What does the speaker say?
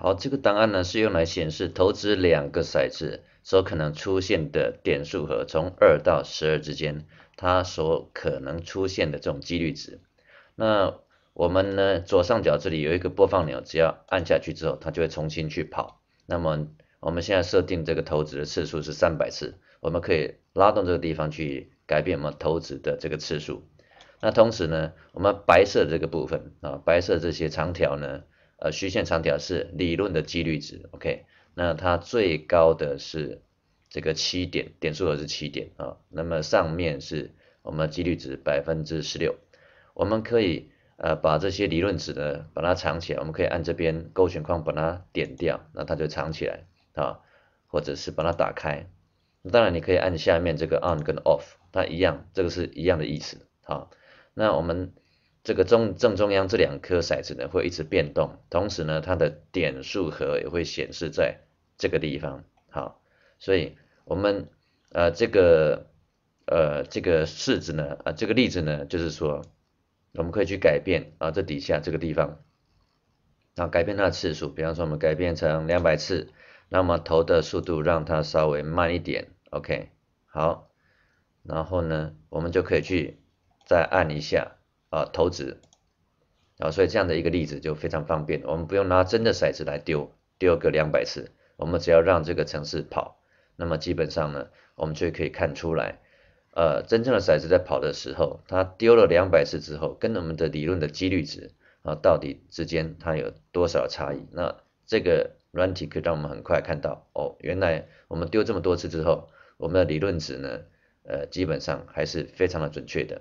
好，这个档案呢是用来显示投资两个骰子所可能出现的点数和，从二到十二之间，它所可能出现的这种几率值。那我们呢左上角这里有一个播放钮，只要按下去之后，它就会重新去跑。那么我们现在设定这个投资的次数是三百次，我们可以拉动这个地方去改变我们投资的这个次数。那同时呢，我们白色的这个部分啊，白色这些长条呢。呃，虚线长条是理论的几率值，OK，那它最高的是这个七点，点数额是七点啊，那么上面是我们几率值百分之十六，我们可以呃把这些理论值呢把它藏起来，我们可以按这边勾选框把它点掉，那它就藏起来啊，或者是把它打开，当然你可以按下面这个 on 跟 off，它一样，这个是一样的意思好，那我们。这个中正中央这两颗骰子呢会一直变动，同时呢它的点数和也会显示在这个地方。好，所以我们呃这个呃这个式子呢啊这个例子呢就是说我们可以去改变啊这底下这个地方，然后改变它的次数，比方说我们改变成两百次，那么投的速度让它稍微慢一点，OK？好，然后呢我们就可以去再按一下。啊，投掷，啊，所以这样的一个例子就非常方便，我们不用拿真的骰子来丢，丢个两百次，我们只要让这个程式跑，那么基本上呢，我们就可以看出来，呃，真正的骰子在跑的时候，它丢了两百次之后，跟我们的理论的几率值啊，到底之间它有多少差异？那这个软体可以让我们很快看到，哦，原来我们丢这么多次之后，我们的理论值呢，呃，基本上还是非常的准确的。